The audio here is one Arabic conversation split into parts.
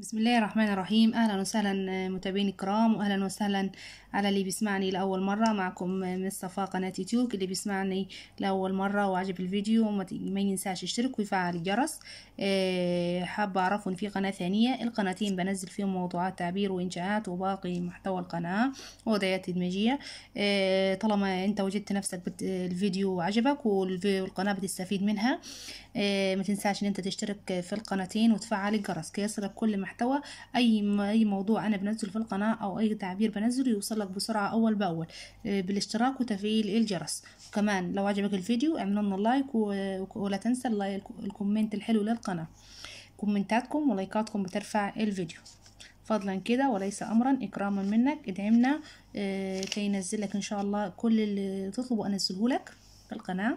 بسم الله الرحمن الرحيم اهلا وسهلا آه، متابعين الكرام واهلا وسهلا على اللي بيسمعني لاول مره معكم آه، من صفاء قناه يوتيوب اللي بيسمعني لاول مره وعجب الفيديو ما ينساش يشترك ويفعل الجرس آه، حابه اعرفه ان في قناه ثانيه القناتين بنزل فيهم موضوعات تعبير وانشاءات وباقي محتوى القناه ووضعيات تدميجيه طالما انت وجدت نفسك الفيديو عجبك والقناه بتستفيد منها ما تنساش ان انت تشترك في القناتين وتفعل الجرس كي يصلك كل ما المحتوى اي اي موضوع انا بنزله في القناه او اي تعبير بنزله يوصلك بسرعه اول باول آه، بالاشتراك وتفعيل الجرس وكمان لو عجبك الفيديو اعمل لنا لايك ولا تنسى الكومنت الحلو للقناه كومنتاتكم ولايكاتكم بترفع الفيديو فضلا كده وليس امرا اكراما منك ادعمنا آه، كي ننزل لك ان شاء الله كل اللي تطلبه انزله لك في القناه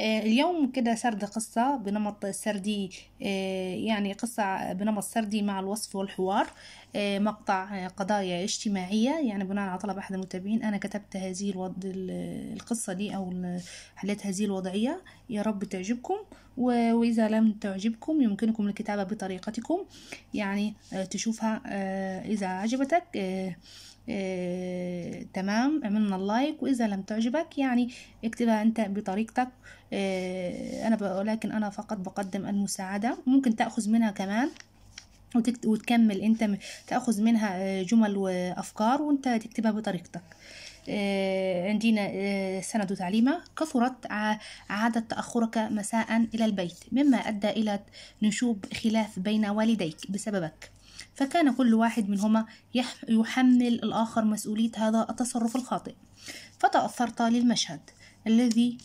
آه، اليوم كده سرد قصة بنمط سردي آه، يعني قصة بنمط سردي مع الوصف والحوار آه، مقطع قضايا اجتماعية يعني بناء على طلب أحد المتابعين أنا كتبت هذه الوض... القصة دي أو حليت هذه الوضعية يا رب تعجبكم وإذا لم تعجبكم يمكنكم الكتابة بطريقتكم يعني تشوفها إذا عجبتك آه، تمام عملنا اللايك واذا لم تعجبك يعني اكتبها انت بطريقتك آه، انا ولكن انا فقط بقدم المساعده ممكن تاخذ منها كمان وتكت... وتكمل انت تاخذ منها آه، جمل وافكار وانت تكتبها بطريقتك آه، عندنا آه، سند تعليمة كثرت عادة تأخرك مساء إلى البيت مما أدى إلى نشوب خلاف بين والديك بسببك فكان كل واحد منهما يحمل الآخر مسؤولية هذا التصرف الخاطئ فتأثرت للمشهد الذي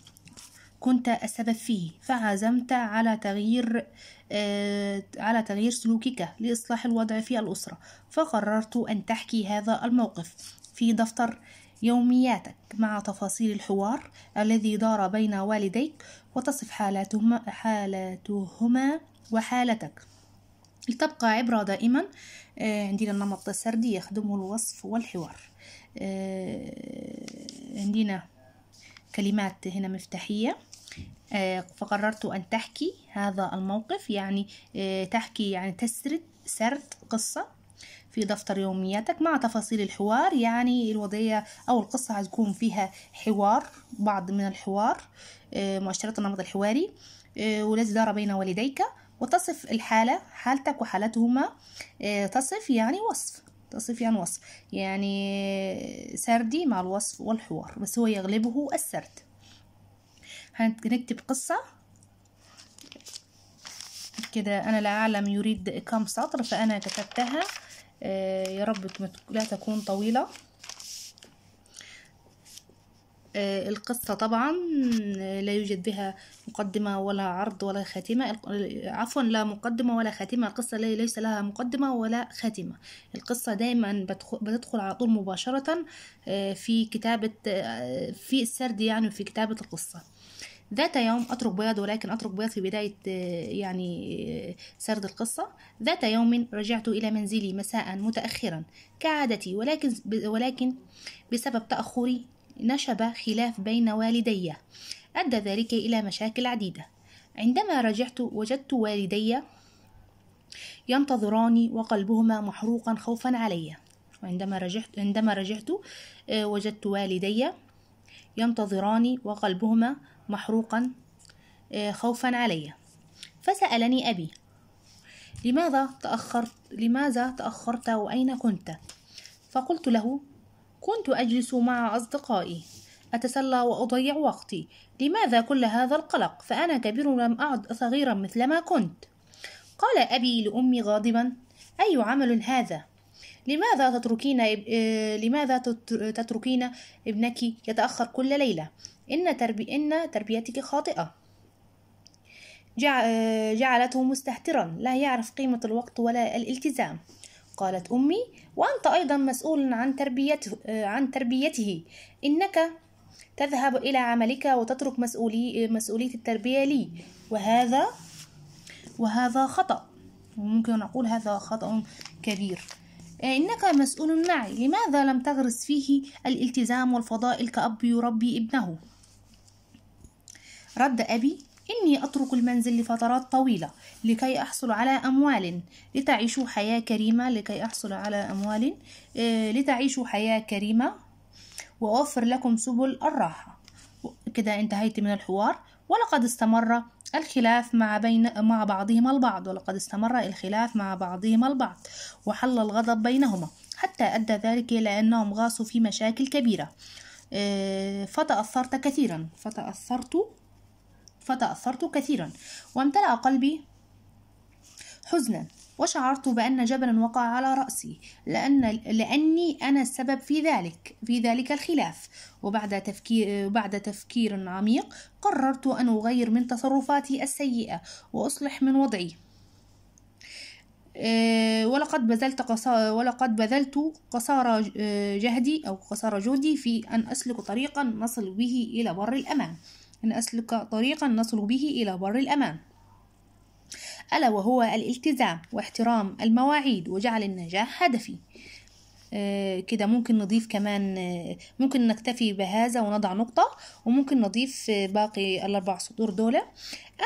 كنت السبب فيه فعزمت على تغيير آه على تغيير سلوكك لإصلاح الوضع في الأسرة فقررت أن تحكي هذا الموقف في دفتر يومياتك مع تفاصيل الحوار الذي دار بين والديك وتصف حالاتهما, حالاتهما وحالتك لتبقى عبرة دائما آه، عندنا النمط السردي يخدمه الوصف والحوار آه، عندنا كلمات هنا مفتاحية آه، فقررت أن تحكي هذا الموقف يعني تحكي يعني تسرد سرد قصة في دفتر يومياتك مع تفاصيل الحوار يعني الوضعية أو القصة هتكون فيها حوار بعض من الحوار مؤشرات النمط الحواري والذي دار بين والديك وتصف الحالة حالتك وحالتهما آه، تصف يعني وصف تصف يعني وصف يعني آه، سردي مع الوصف والحوار بس هو يغلبه السرد هنكتب قصة كده أنا لا أعلم يريد كم سطر فأنا كتبتها آه، يا رب لا تكون طويلة آه، القصة طبعا آه، لا يوجد بها مقدمة ولا عرض ولا خاتمة آه، عفوا لا مقدمة ولا خاتمة القصة ليس لها مقدمة ولا خاتمة القصة دائما بتدخل على طول مباشرة في كتابة في السرد يعني في كتابة القصة ذات يوم أترك بياض ولكن أترك بياض في بداية يعني سرد القصة ذات يوم رجعت إلى منزلي مساء متأخرا كعادتي ولكن ولكن بسبب تأخري نشب خلاف بين والدي أدى ذلك إلى مشاكل عديدة عندما رجعت وجدت والدي ينتظراني وقلبهما محروقا خوفا علي وعندما رجعت عندما رجعت آه، وجدت والدي ينتظراني وقلبهما محروقا آه، خوفا علي فسألني أبي لماذا تأخرت لماذا تأخرت وأين كنت فقلت له كنت أجلس مع أصدقائي أتسلى وأضيع وقتي لماذا كل هذا القلق فأنا كبير لم أعد صغيرا مثلما كنت قال أبي لأمي غاضبا أي عمل هذا لماذا تتركين آه، لماذا تتركين ابنك يتأخر كل ليلة إن, تربي إن تربيتك خاطئة آه، جعلته مستهترا لا يعرف قيمة الوقت ولا الالتزام قالت أمي وأنت أيضا مسؤول عن تربيته, آه، عن تربيته إنك تذهب إلى عملك وتترك مسؤولي مسؤولية التربية لي وهذا وهذا خطأ ممكن نقول هذا خطأ كبير آه، إنك مسؤول معي لماذا لم تغرس فيه الالتزام والفضائل كأب يربي ابنه رد أبي إني أترك المنزل لفترات طويلة لكي أحصل على أموال لتعيشوا حياة كريمة لكي أحصل على أموال آه، لتعيشوا حياة كريمة وأوفر لكم سبل الراحة كده انتهيت من الحوار ولقد استمر الخلاف مع بين مع بعضهما البعض ولقد استمر الخلاف مع بعضهما البعض وحل الغضب بينهما حتى أدى ذلك إلى أنهم غاصوا في مشاكل كبيرة آه، فتأثرت كثيرا فتأثرت فتأثرت كثيرا وامتلأ قلبي حزنا وشعرت بأن جبلا وقع على رأسي لأن لأني أنا السبب في ذلك في ذلك الخلاف وبعد تفكير بعد تفكير عميق قررت أن أغير من تصرفاتي السيئة وأصلح من وضعي آه، ولقد بذلت ولقد بذلت قصارى آه، جهدي أو قصارى جهدي في أن أسلك طريقا نصل به إلى بر الأمان أن أسلك طريقا نصل به إلى بر الأمان ألا وهو الالتزام واحترام المواعيد وجعل النجاح هدفي آه كده ممكن نضيف كمان آه ممكن نكتفي بهذا ونضع نقطة وممكن نضيف آه باقي الأربع سطور دولة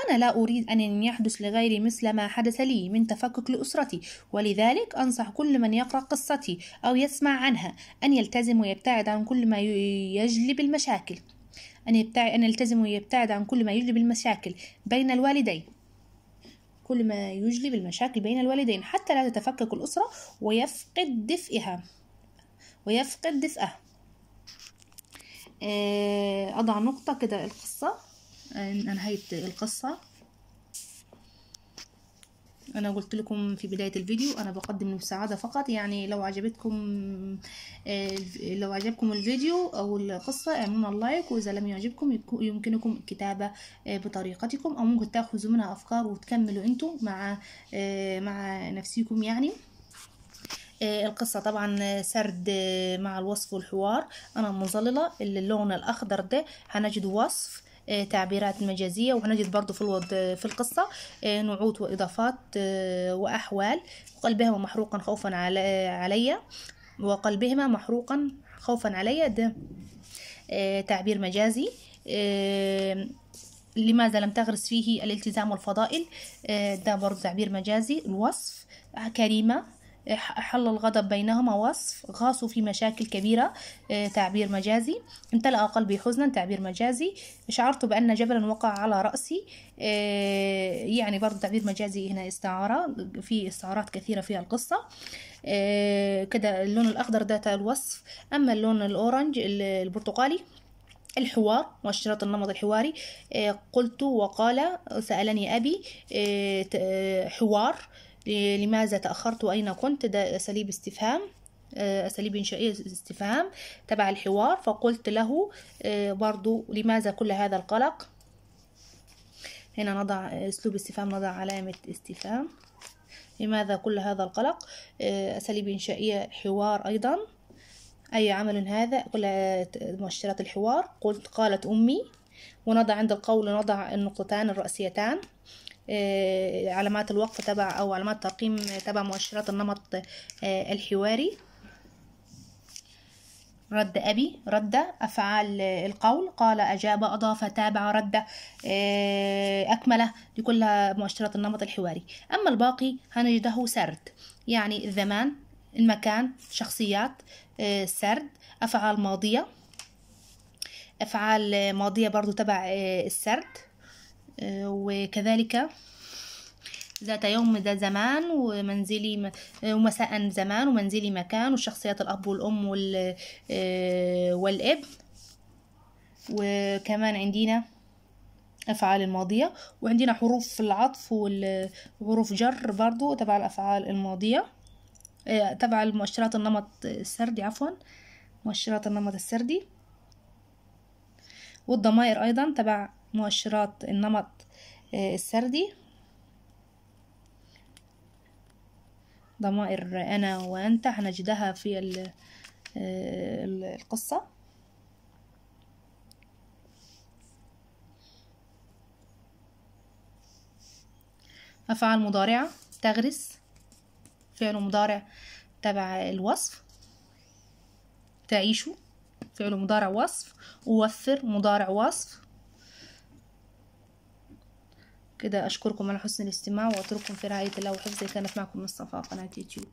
أنا لا أريد أن يحدث لغيري مثل ما حدث لي من تفكك لأسرتي ولذلك أنصح كل من يقرأ قصتي أو يسمع عنها أن يلتزم ويبتعد عن كل ما يجلب المشاكل أن, يبتع... أن يلتزم ويبتعد عن كل ما يجلب المشاكل بين الوالدين كل ما يجلب المشاكل بين الوالدين حتى لا تتفكك الأسرة ويفقد دفئها ويفقد دفئه آه، أضع نقطة كده القصة أنهيت القصة انا قلت لكم في بدايه الفيديو انا بقدم المساعده فقط يعني لو عجبتكم آه، لو عجبكم الفيديو او القصه اعملوا لايك واذا لم يعجبكم يمكنكم الكتابه آه، بطريقتكم او ممكن تاخذوا منها افكار وتكملوا انتم مع آه، مع نفسكم يعني القصة طبعا سرد مع الوصف والحوار أنا مظللة اللون الأخضر ده هنجد وصف آه، تعبيرات مجازية وهنجد برضو في الوض في القصة آه، نعوت وإضافات آه، وأحوال وقلبهما محروقا خوفا علي وقلبهما محروقا خوفا علي ده تعبير مجازي لماذا لم تغرس فيه الالتزام والفضائل ده برضو تعبير مجازي الوصف كريمة حل الغضب بينهما وصف غاصوا في مشاكل كبيرة آه، تعبير مجازي امتلأ قلبي حزنا تعبير مجازي شعرت بأن جبلا وقع على رأسي آه، يعني برضو تعبير مجازي هنا استعارة في استعارات كثيرة في القصة كده آه، اللون الأخضر ده الوصف أما اللون الأورنج البرتقالي الحوار مؤشرات النمط الحواري قلت وقال سألني أبي حوار إيه، لماذا تأخرت وأين كنت ده أساليب استفهام آه، أساليب إنشائية استفهام تبع الحوار فقلت له آه، برضو لماذا كل هذا القلق هنا نضع أسلوب استفهام نضع علامة استفهام لماذا كل هذا القلق آه، أساليب إنشائية حوار أيضا أي عمل هذا كل مؤشرات الحوار قلت قالت أمي ونضع عند القول نضع النقطتان الرأسيتان آه، علامات الوقف تبع أو علامات ترقيم تبع مؤشرات النمط آه، الحواري رد أبي رد أفعال القول قال أجاب أضاف تابع رد آه، أكمله دي كلها مؤشرات النمط الحواري أما الباقي هنجده سرد يعني الزمان المكان شخصيات سرد أفعال ماضية أفعال ماضية برضو تبع السرد وكذلك ذات يوم ذا زمان ومنزلي ومساء زمان ومنزلي مكان وشخصيات الأب والأم آه، والاب وكمان عندنا أفعال الماضية وعندنا حروف العطف وحروف جر برضو تبع الأفعال الماضية آه، تبع مؤشرات النمط السردي عفوا مؤشرات النمط السردي والضمائر أيضا تبع مؤشرات النمط آه، السردي ضمائر أنا وأنت هنجدها في آه، القصة أفعال مضارعة تغرس فعل مضارع تبع الوصف تعيشوا فعل مضارع وصف ووفر مضارع وصف كده اشكركم على حسن الاستماع واترككم في رعايه الله وحفظه كانت معكم مصطفى قناه يوتيوب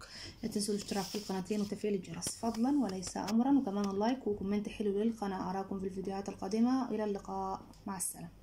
لا تنسوا الاشتراك في القناتين وتفعيل الجرس فضلا وليس امرا وكمان اللايك وكومنت حلو للقناه اراكم في الفيديوهات القادمه الى اللقاء مع السلامه